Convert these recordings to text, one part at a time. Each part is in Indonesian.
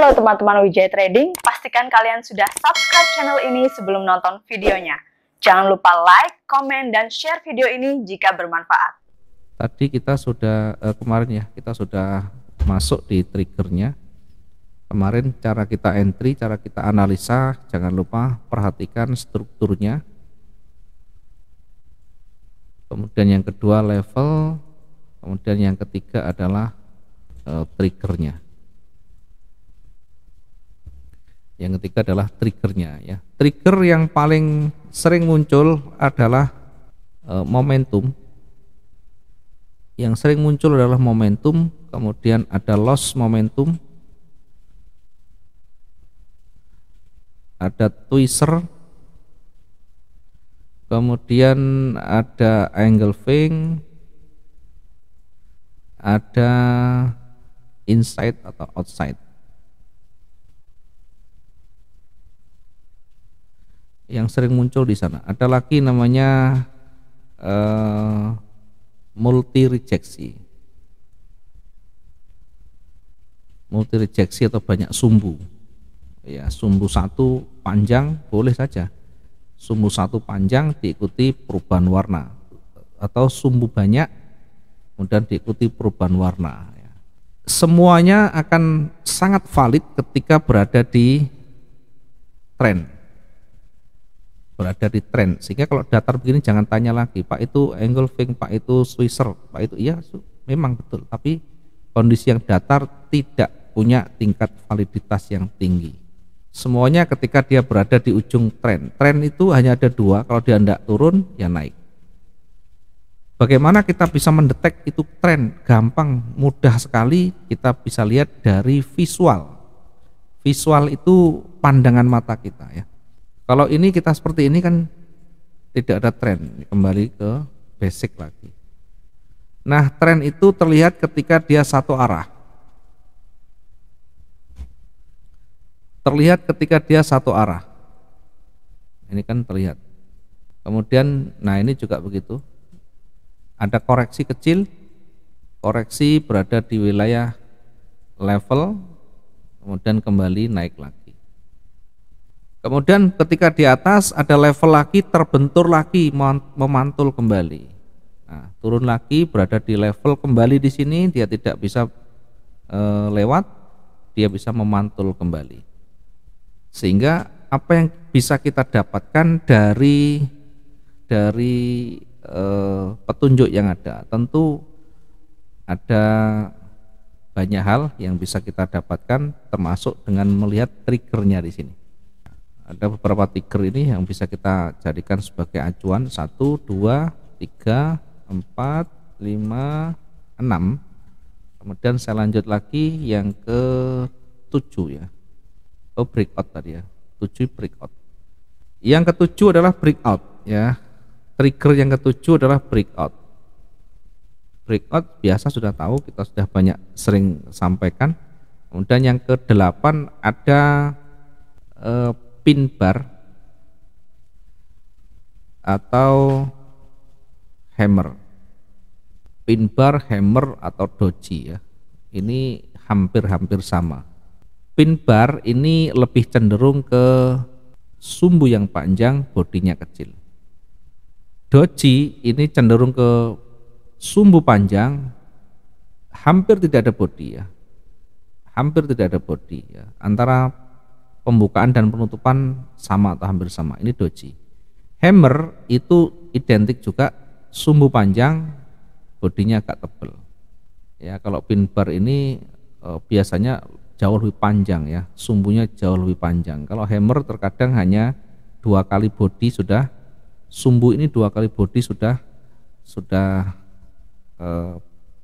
Halo teman-teman Wijaya Trading, pastikan kalian sudah subscribe channel ini sebelum nonton videonya. Jangan lupa like, komen, dan share video ini jika bermanfaat. Tadi kita sudah uh, kemarin ya, kita sudah masuk di triggernya. Kemarin cara kita entry, cara kita analisa, jangan lupa perhatikan strukturnya. Kemudian yang kedua level, kemudian yang ketiga adalah uh, triggernya. yang ketiga adalah triggernya ya trigger yang paling sering muncul adalah e, momentum yang sering muncul adalah momentum kemudian ada loss momentum ada twister. kemudian ada angle fang ada inside atau outside yang sering muncul di sana. Ada lagi namanya uh, eh, multi rejeksi. Multi rejeksi atau banyak sumbu. Ya, sumbu satu panjang boleh saja. Sumbu satu panjang diikuti perubahan warna atau sumbu banyak kemudian diikuti perubahan warna. Ya. Semuanya akan sangat valid ketika berada di tren ada di tren sehingga kalau datar begini jangan tanya lagi pak itu engulfing pak itu swisher pak itu iya memang betul tapi kondisi yang datar tidak punya tingkat validitas yang tinggi semuanya ketika dia berada di ujung tren tren itu hanya ada dua kalau dia tidak turun ya naik Bagaimana kita bisa mendetek itu tren? Gampang, mudah sekali kita bisa lihat dari visual. Visual itu pandangan mata kita ya. Kalau ini kita seperti ini kan tidak ada tren, kembali ke basic lagi. Nah, tren itu terlihat ketika dia satu arah. Terlihat ketika dia satu arah. Ini kan terlihat. Kemudian, nah ini juga begitu. Ada koreksi kecil, koreksi berada di wilayah level, kemudian kembali naik lagi. Kemudian ketika di atas ada level lagi terbentur lagi memantul kembali. Nah, turun lagi berada di level kembali di sini dia tidak bisa e, lewat, dia bisa memantul kembali. Sehingga apa yang bisa kita dapatkan dari dari e, petunjuk yang ada? Tentu ada banyak hal yang bisa kita dapatkan termasuk dengan melihat triggernya di sini ada beberapa tiger ini yang bisa kita jadikan sebagai acuan 1 2 3 4 5 6 kemudian saya lanjut lagi yang ke 7 ya oh breakout tadi ya 7 breakout yang ketujuh adalah breakout ya trigger yang ketujuh adalah breakout breakout biasa sudah tahu kita sudah banyak sering sampaikan kemudian yang ke delapan ada eh, pin bar atau hammer pin bar hammer atau doji ya ini hampir-hampir sama pin bar ini lebih cenderung ke sumbu yang panjang bodinya kecil doji ini cenderung ke sumbu panjang hampir tidak ada bodi ya hampir tidak ada bodi ya antara pembukaan dan penutupan sama atau hampir sama. Ini doji. Hammer itu identik juga sumbu panjang, bodinya agak tebal. Ya, kalau pin bar ini e, biasanya jauh lebih panjang ya, sumbunya jauh lebih panjang. Kalau hammer terkadang hanya dua kali bodi sudah sumbu ini dua kali bodi sudah sudah e,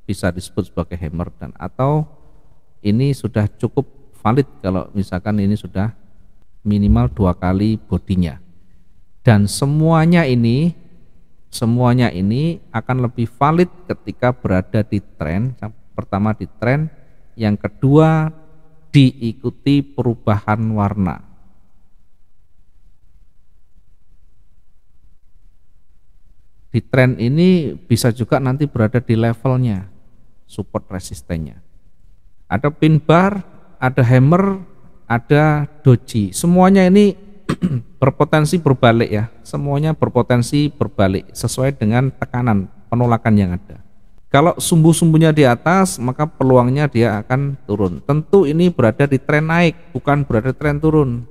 bisa disebut sebagai hammer dan atau ini sudah cukup valid kalau misalkan ini sudah minimal dua kali bodinya. Dan semuanya ini semuanya ini akan lebih valid ketika berada di tren pertama di tren yang kedua diikuti perubahan warna di tren ini bisa juga nanti berada di levelnya support resistennya ada pin bar ada hammer ada doji. Semuanya ini berpotensi berbalik ya. Semuanya berpotensi berbalik sesuai dengan tekanan penolakan yang ada. Kalau sumbu-sumbunya di atas, maka peluangnya dia akan turun. Tentu ini berada di tren naik, bukan berada di tren turun.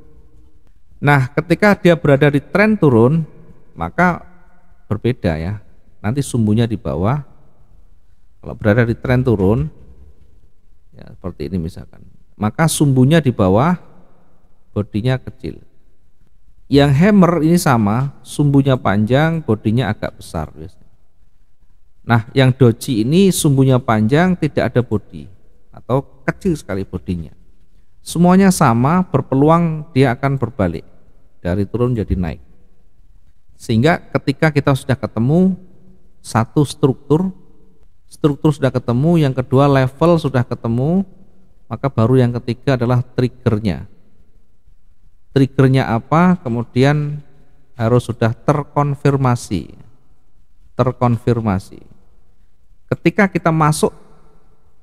Nah, ketika dia berada di tren turun, maka berbeda ya. Nanti sumbunya di bawah. Kalau berada di tren turun, ya seperti ini misalkan maka sumbunya di bawah bodinya kecil yang hammer ini sama sumbunya panjang bodinya agak besar nah yang doji ini sumbunya panjang tidak ada bodi atau kecil sekali bodinya semuanya sama berpeluang dia akan berbalik dari turun jadi naik sehingga ketika kita sudah ketemu satu struktur struktur sudah ketemu yang kedua level sudah ketemu maka baru yang ketiga adalah triggernya triggernya apa kemudian harus sudah terkonfirmasi terkonfirmasi ketika kita masuk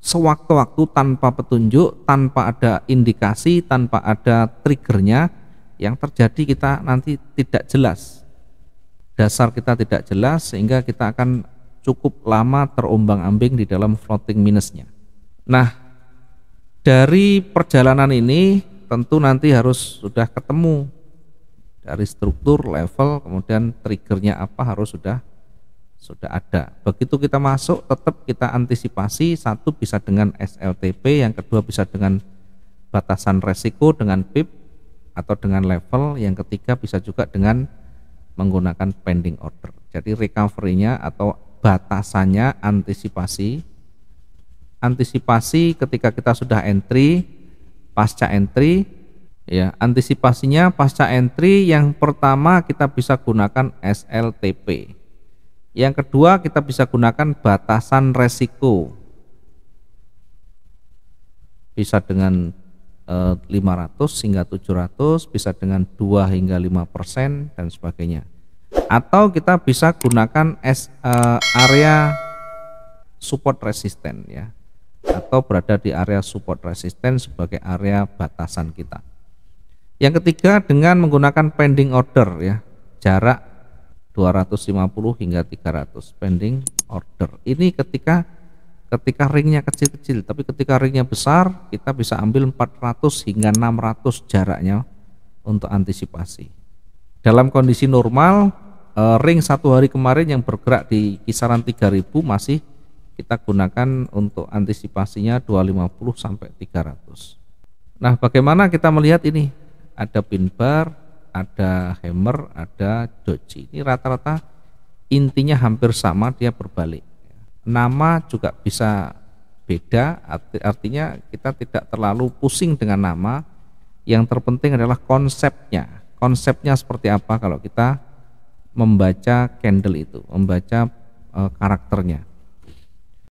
sewaktu-waktu tanpa petunjuk tanpa ada indikasi tanpa ada triggernya yang terjadi kita nanti tidak jelas dasar kita tidak jelas sehingga kita akan cukup lama terombang-ambing di dalam floating minusnya nah dari perjalanan ini tentu nanti harus sudah ketemu dari struktur level kemudian triggernya apa harus sudah sudah ada begitu kita masuk tetap kita antisipasi satu bisa dengan SLTP yang kedua bisa dengan batasan resiko dengan PIP atau dengan level yang ketiga bisa juga dengan menggunakan pending order jadi recovery-nya atau batasannya antisipasi antisipasi ketika kita sudah entry, pasca entry, ya antisipasinya pasca entry yang pertama kita bisa gunakan SLTP. Yang kedua kita bisa gunakan batasan resiko. Bisa dengan eh, lima 500 hingga 700, bisa dengan 2 hingga 5% dan sebagainya. Atau kita bisa gunakan S, eh, area support resisten ya atau berada di area support resistance sebagai area batasan kita. Yang ketiga dengan menggunakan pending order ya, jarak 250 hingga 300 pending order. Ini ketika ketika ringnya kecil-kecil, tapi ketika ringnya besar kita bisa ambil 400 hingga 600 jaraknya untuk antisipasi. Dalam kondisi normal eh, ring satu hari kemarin yang bergerak di kisaran 3000 masih kita gunakan untuk antisipasinya 250 sampai 300. Nah, bagaimana kita melihat ini? Ada pin bar, ada hammer, ada doji. Ini rata-rata intinya hampir sama, dia berbalik. Nama juga bisa beda, artinya kita tidak terlalu pusing dengan nama. Yang terpenting adalah konsepnya. Konsepnya seperti apa kalau kita membaca candle itu, membaca e, karakternya